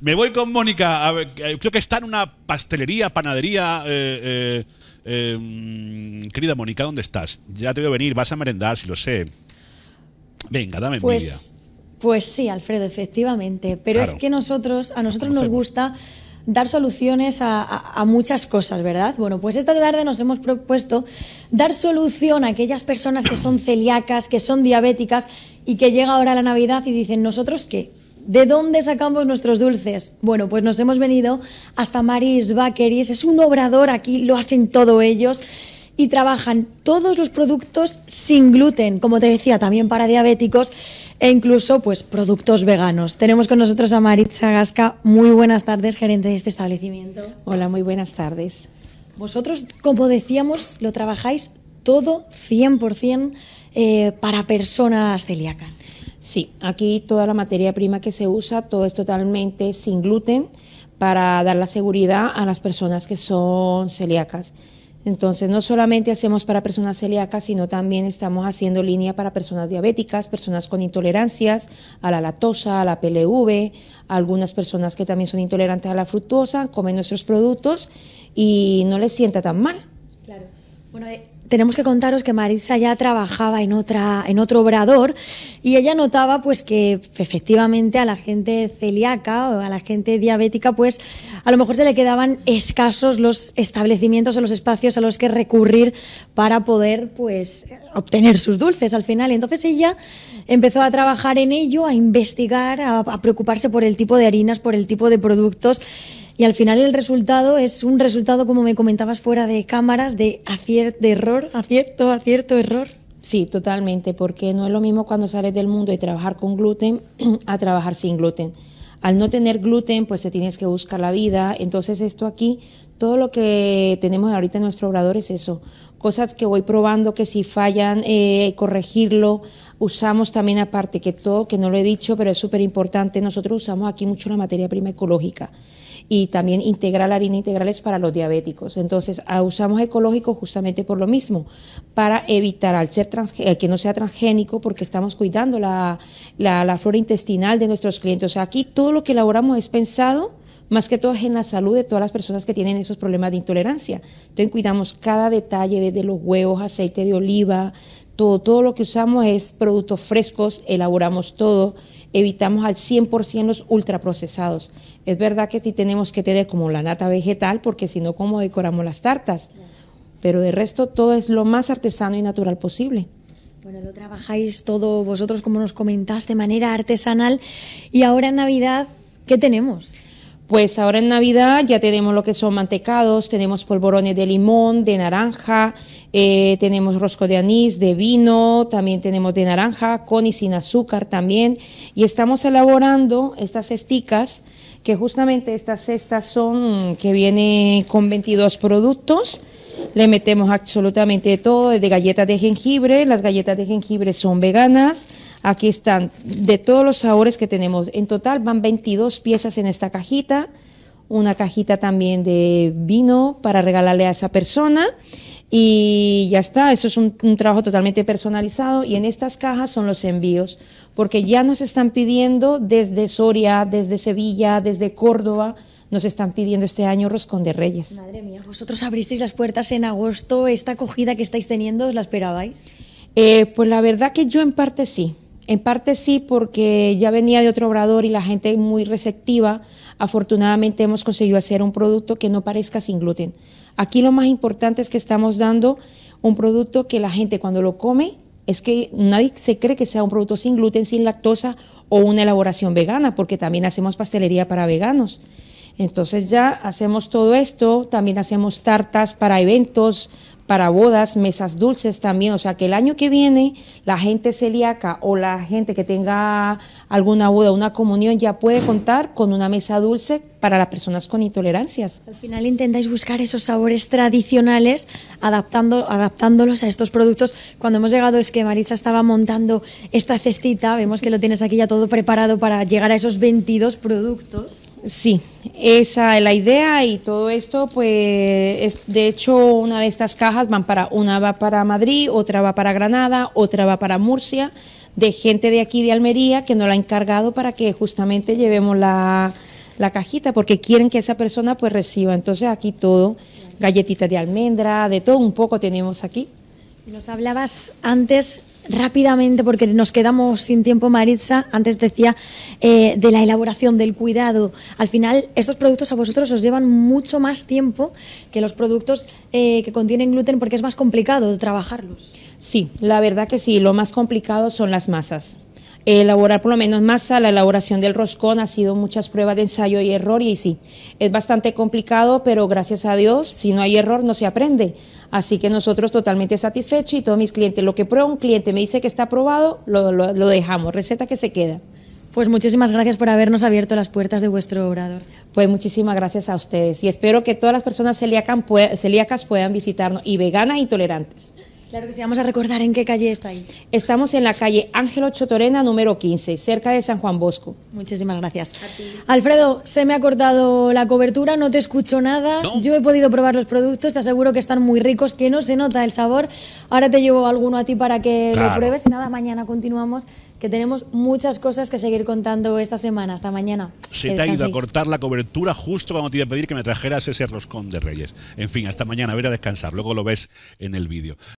Me voy con Mónica. Eh, creo que está en una pastelería, panadería. Eh, eh, querida Mónica, ¿dónde estás? Ya te veo venir, vas a merendar, si lo sé. Venga, dame pues, envidia. Pues sí, Alfredo, efectivamente. Pero es que a nosotros nos, gusta dar soluciones a, a, muchas cosas, ¿verdad? Bueno, pues esta tarde nos hemos propuesto dar solución a aquellas personas que son celíacas, que son diabéticas y que llega ahora la Navidad y dicen, ¿nosotros qué? ¿De dónde sacamos nuestros dulces? Bueno, pues nos hemos venido hasta Maris Bakeries. Es un obrador aquí, lo hacen todo ellos. Y trabajan todos los productos sin gluten, como te decía, también para diabéticos e incluso pues productos veganos. Tenemos con nosotros a Maritza Gasca. Muy buenas tardes, gerente de este establecimiento. Hola, muy buenas tardes. Vosotros, como decíamos, lo trabajáis todo 100% eh, para personas celíacas. Sí, aquí toda la materia prima que se usa, todo es totalmente sin gluten para dar la seguridad a las personas que son celíacas. Entonces, no solamente hacemos para personas celíacas, sino también estamos haciendo línea para personas diabéticas, personas con intolerancias a la lactosa, a la PLV, algunas personas que también son intolerantes a la fructosa, comen nuestros productos y no les sienta tan mal. Claro. Bueno, eh, tenemos que contaros que Marisa ya trabajaba en otra, en otro obrador y ella notaba pues que efectivamente a la gente celíaca o a la gente diabética, pues a lo mejor se le quedaban escasos los establecimientos o los espacios a los que recurrir para poder pues obtener sus dulces al final. entonces ella empezó a trabajar en ello, a investigar, a preocuparse por el tipo de harinas, por el tipo de productos y al final el resultado es un resultado, como me comentabas fuera de cámaras, de, acierto, de error, acierto, acierto, error. Sí, totalmente, porque no es lo mismo cuando sales del mundo y trabajar con gluten a trabajar sin gluten. Al no tener gluten, pues te tienes que buscar la vida. Entonces esto aquí, todo lo que tenemos ahorita en nuestro obrador es eso. Cosas que voy probando, que si fallan, eh, corregirlo. Usamos también aparte que todo, que no lo he dicho, pero es súper importante, nosotros usamos aquí mucho la materia prima ecológica y también integral, harina integrales para los diabéticos. Entonces, usamos ecológico justamente por lo mismo, para evitar al ser eh, que no sea transgénico porque estamos cuidando la, la, la flora intestinal de nuestros clientes. O sea, aquí todo lo que elaboramos es pensado más que todo es en la salud de todas las personas que tienen esos problemas de intolerancia. Entonces cuidamos cada detalle, desde los huevos, aceite de oliva, todo, lo que usamos es productos frescos, elaboramos todo, evitamos al 100% los ultraprocesados. Es verdad que sí tenemos que tener como la nata vegetal, porque si no, ¿cómo decoramos las tartas? Pero de resto, todo es lo más artesano y natural posible. Bueno, lo trabajáis todo vosotros, como nos comentás, de manera artesanal. Y ahora en Navidad, ¿qué tenemos? Pues ahora en Navidad ya tenemos lo que son mantecados, tenemos polvorones de limón, de naranja, eh, tenemos rosco de anís, de vino, también tenemos de naranja, con y sin azúcar también. Y estamos elaborando estas cesticas, que justamente estas cestas son mm, que vienen con 22 productos. Le metemos absolutamente todo, desde galletas de jengibre, las galletas de jengibre son veganas Aquí están de todos los sabores que tenemos. En total van 22 piezas en esta cajita, una cajita también de vino para regalarle a esa persona. Y ya está, eso es un, trabajo totalmente personalizado y en estas cajas son los envíos, porque ya nos están pidiendo desde Soria, desde Sevilla, desde Córdoba, nos están pidiendo este año Roscón de Reyes. Madre mía, vosotros abristeis las puertas en agosto, ¿esta acogida que estáis teniendo os la esperabais? Eh, pues la verdad que yo en parte sí, en parte sí, porque ya venía de otro obrador y la gente muy receptiva. Afortunadamente hemos conseguido hacer un producto que no parezca sin gluten. Aquí lo más importante es que estamos dando un producto que la gente cuando lo come es que nadie se cree que sea un producto sin gluten, sin lactosa o una elaboración vegana, porque también hacemos pastelería para veganos. Entonces ya hacemos todo esto, también hacemos tartas para eventos, para bodas, mesas dulces también. O sea que el año que viene la gente celíaca o la gente que tenga alguna boda, una comunión, ya puede contar con una mesa dulce para las personas con intolerancias. Al final intentáis buscar esos sabores tradicionales adaptando, adaptándolos a estos productos. Cuando hemos llegado es que Marisa estaba montando esta cestita, vemos que lo tienes aquí ya todo preparado para llegar a esos 22 productos. Sí, esa es la idea y todo esto, pues, de hecho, una de estas cajas van para, una va para Madrid, otra va para Granada, otra va para Murcia, de gente de aquí de Almería que nos la ha encargado para que justamente llevemos la, la cajita, porque quieren que esa persona pues reciba. Entonces aquí todo, galletitas de almendra, de todo un poco tenemos aquí. Nos hablabas antes rápidamente, porque nos quedamos sin tiempo, Maritza, antes decía eh, de la elaboración, del cuidado. Al final, estos productos a vosotros os llevan mucho más tiempo que los productos eh, que contienen gluten, porque es más complicado trabajarlos. Sí, la verdad que sí, lo más complicado son las masas elaborar por lo menos masa, la elaboración del roscón ha sido muchas pruebas de ensayo y error y sí, es bastante complicado, pero gracias a Dios, si no hay error no se aprende. Así que nosotros totalmente satisfechos y todos mis clientes, lo que prueba un cliente me dice que está probado, lo, dejamos, receta que se queda. Pues muchísimas gracias por habernos abierto las puertas de vuestro obrador. Pues muchísimas gracias a ustedes y espero que todas las personas celíacas puedan visitarnos y veganas intolerantes. Claro que sí, vamos a recordar en qué calle estáis. Estamos en la calle Ángelo Chotorena, número 15, cerca de San Juan Bosco. Muchísimas gracias. Alfredo, se me ha cortado la cobertura, no te escucho nada. Yo he podido probar los productos, te aseguro que están muy ricos, que no se nota el sabor. Ahora te llevo alguno a ti para que lo pruebes. Y Nada, mañana continuamos, que tenemos muchas cosas que seguir contando esta semana. Hasta mañana. Se te ha ido a cortar la cobertura justo cuando te iba a pedir que me trajeras ese roscón de Reyes. En fin, hasta mañana, a ver a descansar. Luego lo ves en el vídeo.